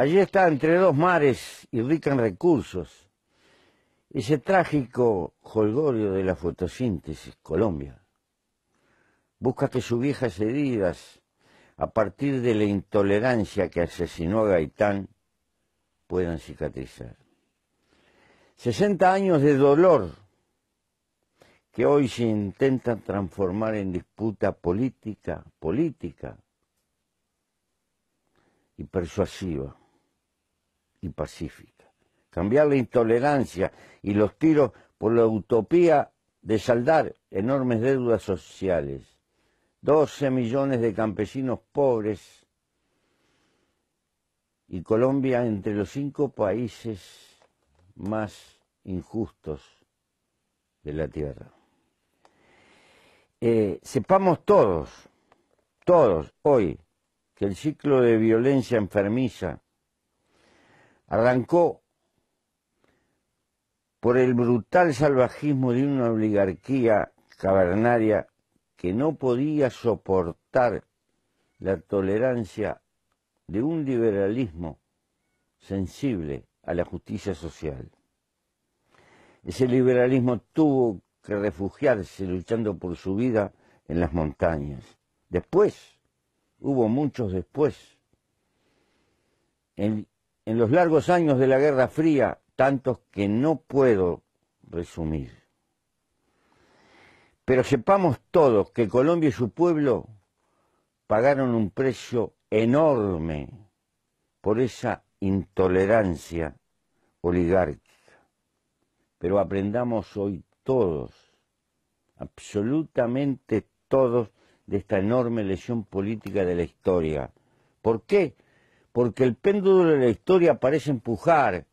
Allí está entre dos mares y rica en recursos. Ese trágico jolgorio de la fotosíntesis, Colombia. Busca que sus viejas heridas, a partir de la intolerancia que asesinó a Gaitán, puedan cicatrizar. 60 años de dolor que hoy se intenta transformar en disputa política, política y persuasiva y pacífica. Cambiar la intolerancia y los tiros por la utopía de saldar enormes deudas sociales. 12 millones de campesinos pobres y Colombia entre los cinco países más injustos de la Tierra. Eh, sepamos todos, todos hoy, que el ciclo de violencia enfermiza arrancó por el brutal salvajismo de una oligarquía cavernaria que no podía soportar la tolerancia de un liberalismo sensible a la justicia social. Ese liberalismo tuvo que refugiarse luchando por su vida en las montañas. Después, hubo muchos después, en, en los largos años de la Guerra Fría, tantos que no puedo resumir. Pero sepamos todos que Colombia y su pueblo pagaron un precio enorme por esa intolerancia oligárquica. Pero aprendamos hoy todos, absolutamente todos, de esta enorme lesión política de la historia. ¿Por qué? porque el péndulo de la historia parece empujar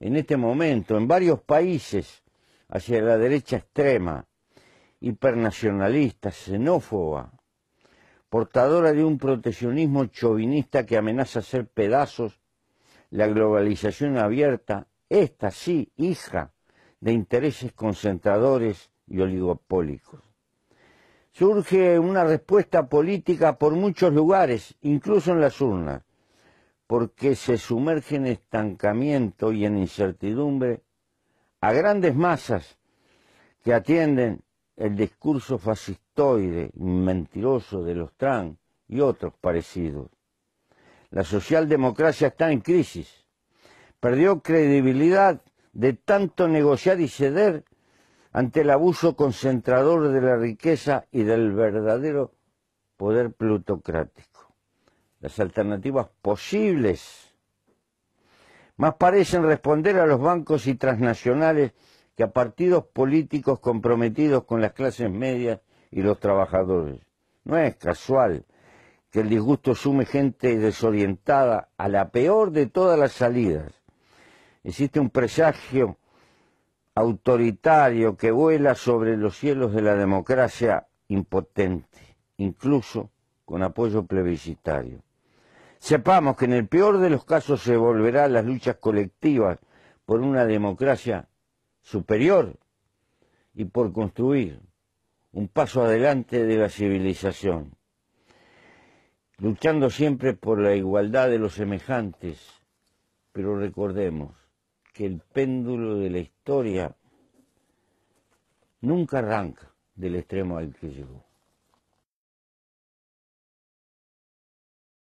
en este momento en varios países hacia la derecha extrema, hipernacionalista, xenófoba, portadora de un proteccionismo chauvinista que amenaza hacer pedazos la globalización abierta, esta sí, hija de intereses concentradores y oligopólicos. Surge una respuesta política por muchos lugares, incluso en las urnas, porque se sumerge en estancamiento y en incertidumbre a grandes masas que atienden el discurso fascistoide y mentiroso de los trans y otros parecidos. La socialdemocracia está en crisis. Perdió credibilidad de tanto negociar y ceder ante el abuso concentrador de la riqueza y del verdadero poder plutocrático las alternativas posibles, más parecen responder a los bancos y transnacionales que a partidos políticos comprometidos con las clases medias y los trabajadores. No es casual que el disgusto sume gente desorientada a la peor de todas las salidas. Existe un presagio autoritario que vuela sobre los cielos de la democracia impotente, incluso con apoyo plebiscitario. Sepamos que en el peor de los casos se volverán las luchas colectivas por una democracia superior y por construir un paso adelante de la civilización, luchando siempre por la igualdad de los semejantes, pero recordemos que el péndulo de la historia nunca arranca del extremo al que llegó.